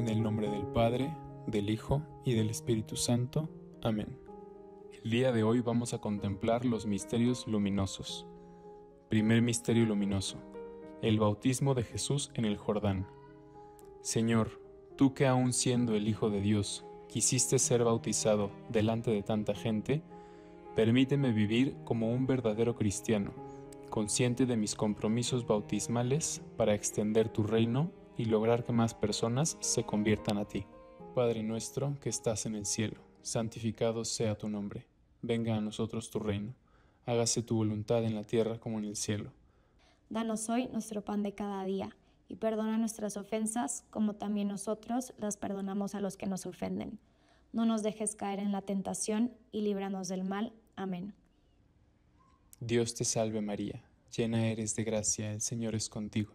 En el nombre del Padre, del Hijo y del Espíritu Santo. Amén. El día de hoy vamos a contemplar los misterios luminosos. Primer misterio luminoso. El bautismo de Jesús en el Jordán. Señor, tú que aún siendo el Hijo de Dios, quisiste ser bautizado delante de tanta gente, permíteme vivir como un verdadero cristiano, consciente de mis compromisos bautismales para extender tu reino y lograr que más personas se conviertan a ti. Padre nuestro que estás en el cielo, santificado sea tu nombre, venga a nosotros tu reino, hágase tu voluntad en la tierra como en el cielo. Danos hoy nuestro pan de cada día y perdona nuestras ofensas como también nosotros las perdonamos a los que nos ofenden. No nos dejes caer en la tentación y líbranos del mal. Amén. Dios te salve María, llena eres de gracia, el Señor es contigo.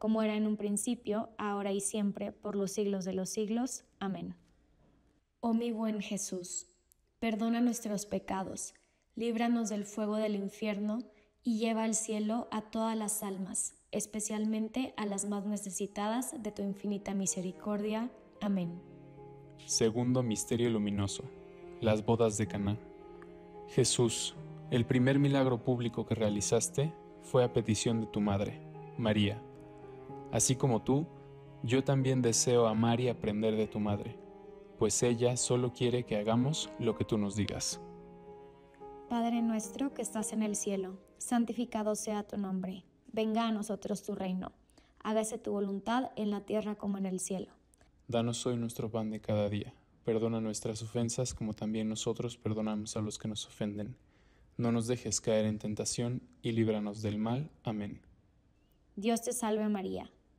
como era en un principio, ahora y siempre, por los siglos de los siglos. Amén. Oh mi buen Jesús, perdona nuestros pecados, líbranos del fuego del infierno y lleva al cielo a todas las almas, especialmente a las más necesitadas de tu infinita misericordia. Amén. Segundo misterio luminoso. Las bodas de Caná. Jesús, el primer milagro público que realizaste fue a petición de tu madre, María Así como tú, yo también deseo amar y aprender de tu madre, pues ella solo quiere que hagamos lo que tú nos digas. Padre nuestro que estás en el cielo, santificado sea tu nombre, venga a nosotros tu reino, hágase tu voluntad en la tierra como en el cielo. Danos hoy nuestro pan de cada día, perdona nuestras ofensas como también nosotros perdonamos a los que nos ofenden. No nos dejes caer en tentación y líbranos del mal. Amén. Dios te salve María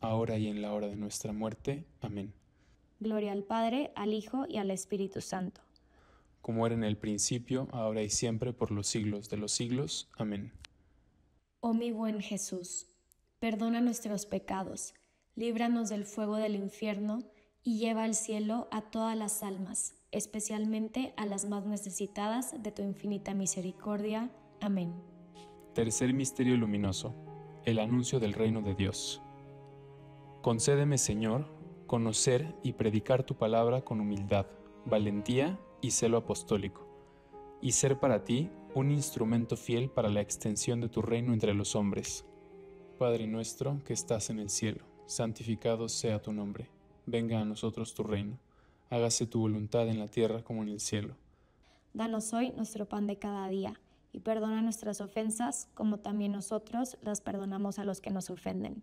ahora y en la hora de nuestra muerte. Amén. Gloria al Padre, al Hijo y al Espíritu Santo. Como era en el principio, ahora y siempre, por los siglos de los siglos. Amén. Oh mi buen Jesús, perdona nuestros pecados, líbranos del fuego del infierno y lleva al cielo a todas las almas, especialmente a las más necesitadas de tu infinita misericordia. Amén. Tercer Misterio Luminoso. El anuncio del reino de Dios. Concédeme, Señor, conocer y predicar tu palabra con humildad, valentía y celo apostólico, y ser para ti un instrumento fiel para la extensión de tu reino entre los hombres. Padre nuestro que estás en el cielo, santificado sea tu nombre, venga a nosotros tu reino, hágase tu voluntad en la tierra como en el cielo. Danos hoy nuestro pan de cada día, y perdona nuestras ofensas como también nosotros las perdonamos a los que nos ofenden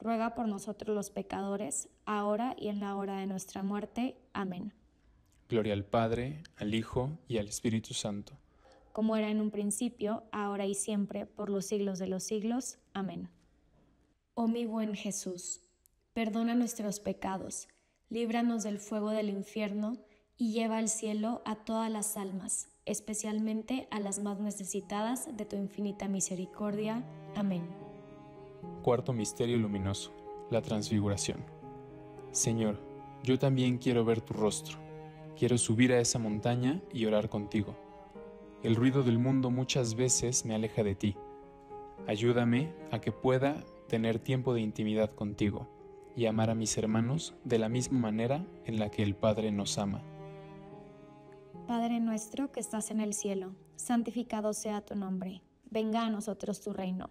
ruega por nosotros los pecadores, ahora y en la hora de nuestra muerte. Amén. Gloria al Padre, al Hijo y al Espíritu Santo. Como era en un principio, ahora y siempre, por los siglos de los siglos. Amén. Oh mi buen Jesús, perdona nuestros pecados, líbranos del fuego del infierno y lleva al cielo a todas las almas, especialmente a las más necesitadas de tu infinita misericordia. Amén. Cuarto Misterio Luminoso, la Transfiguración. Señor, yo también quiero ver tu rostro. Quiero subir a esa montaña y orar contigo. El ruido del mundo muchas veces me aleja de ti. Ayúdame a que pueda tener tiempo de intimidad contigo y amar a mis hermanos de la misma manera en la que el Padre nos ama. Padre nuestro que estás en el cielo, santificado sea tu nombre. Venga a nosotros tu reino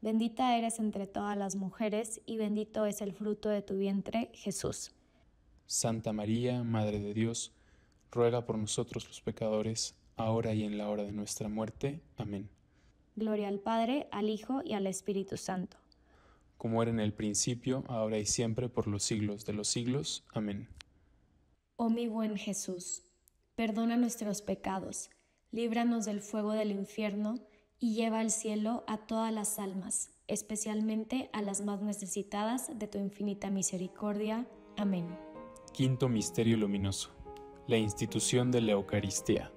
Bendita eres entre todas las mujeres, y bendito es el fruto de tu vientre, Jesús. Santa María, Madre de Dios, ruega por nosotros los pecadores, ahora y en la hora de nuestra muerte. Amén. Gloria al Padre, al Hijo y al Espíritu Santo. Como era en el principio, ahora y siempre, por los siglos de los siglos. Amén. Oh mi buen Jesús, perdona nuestros pecados, líbranos del fuego del infierno y lleva al cielo a todas las almas, especialmente a las más necesitadas de tu infinita misericordia. Amén. Quinto Misterio Luminoso. La institución de la Eucaristía.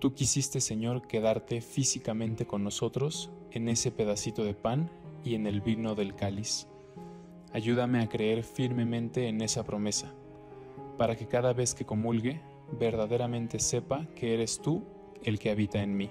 Tú quisiste, Señor, quedarte físicamente con nosotros en ese pedacito de pan y en el vino del cáliz. Ayúdame a creer firmemente en esa promesa, para que cada vez que comulgue, verdaderamente sepa que eres tú el que habita en mí.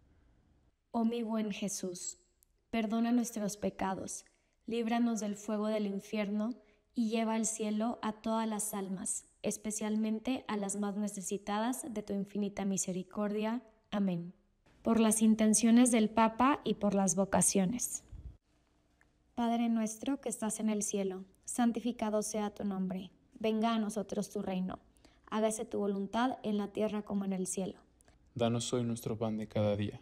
Oh mi buen Jesús, perdona nuestros pecados, líbranos del fuego del infierno y lleva al cielo a todas las almas, especialmente a las más necesitadas de tu infinita misericordia. Amén. Por las intenciones del Papa y por las vocaciones. Padre nuestro que estás en el cielo, santificado sea tu nombre, venga a nosotros tu reino, hágase tu voluntad en la tierra como en el cielo. Danos hoy nuestro pan de cada día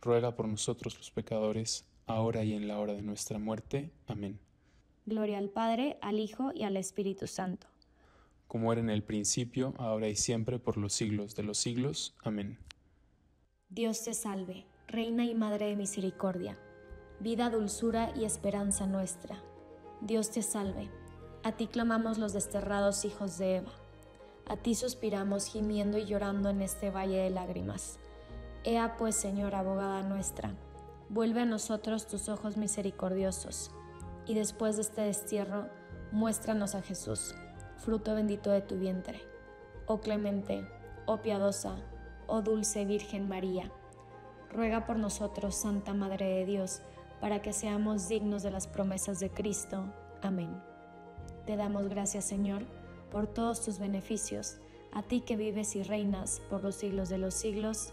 ruega por nosotros los pecadores, ahora y en la hora de nuestra muerte. Amén. Gloria al Padre, al Hijo y al Espíritu Santo. Como era en el principio, ahora y siempre, por los siglos de los siglos. Amén. Dios te salve, Reina y Madre de Misericordia, vida, dulzura y esperanza nuestra. Dios te salve, a ti clamamos los desterrados hijos de Eva, a ti suspiramos gimiendo y llorando en este valle de lágrimas. Ea pues, Señor, abogada nuestra, vuelve a nosotros tus ojos misericordiosos, y después de este destierro, muéstranos a Jesús, fruto bendito de tu vientre. Oh clemente, oh piadosa, oh dulce Virgen María, ruega por nosotros, Santa Madre de Dios, para que seamos dignos de las promesas de Cristo. Amén. Te damos gracias, Señor, por todos tus beneficios, a ti que vives y reinas por los siglos de los siglos.